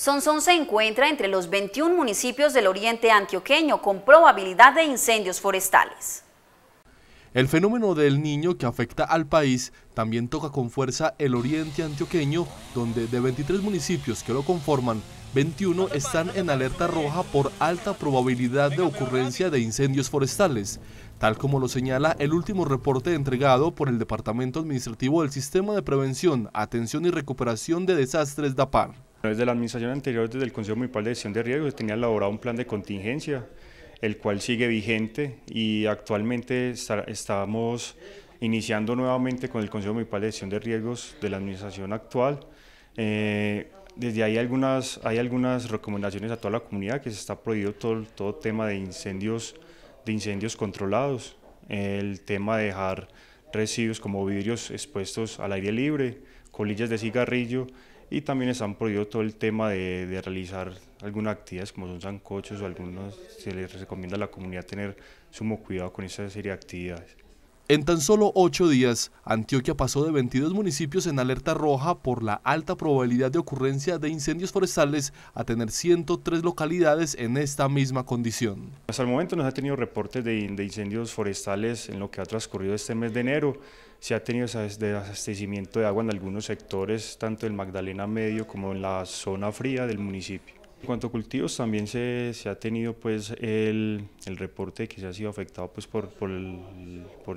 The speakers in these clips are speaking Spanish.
Sonson se encuentra entre los 21 municipios del oriente antioqueño con probabilidad de incendios forestales. El fenómeno del niño que afecta al país también toca con fuerza el oriente antioqueño, donde de 23 municipios que lo conforman, 21 están en alerta roja por alta probabilidad de ocurrencia de incendios forestales, tal como lo señala el último reporte entregado por el Departamento Administrativo del Sistema de Prevención, Atención y Recuperación de Desastres DAPAR. Desde la administración anterior, desde el Consejo Municipal de Gestión de Riesgos, tenía elaborado un plan de contingencia, el cual sigue vigente y actualmente estamos iniciando nuevamente con el Consejo Municipal de Gestión de Riesgos de la administración actual. Eh, desde ahí algunas, hay algunas recomendaciones a toda la comunidad que se está prohibido todo, todo tema de incendios, de incendios controlados, el tema de dejar residuos como vidrios expuestos al aire libre, colillas de cigarrillo y también están prohibido todo el tema de, de, realizar algunas actividades como son sancochos o algunos, se les recomienda a la comunidad tener sumo cuidado con esa serie de actividades. En tan solo ocho días, Antioquia pasó de 22 municipios en alerta roja por la alta probabilidad de ocurrencia de incendios forestales a tener 103 localidades en esta misma condición. Hasta el momento no se ha tenido reportes de, incendios forestales en lo que ha transcurrido este mes de enero. Se ha tenido desabastecimiento de agua en algunos sectores, tanto del Magdalena Medio como en la zona fría del municipio. En cuanto a cultivos, también se, ha tenido pues el, reporte que se ha sido afectado pues por, por, el, por,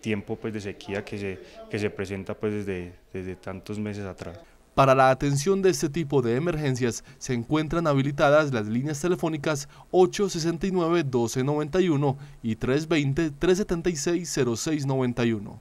tiempo pues de sequía que se, que se presenta pues desde, desde tantos meses atrás. Para la atención de este tipo de emergencias se encuentran habilitadas las líneas telefónicas 869-1291 y 320-376-0691.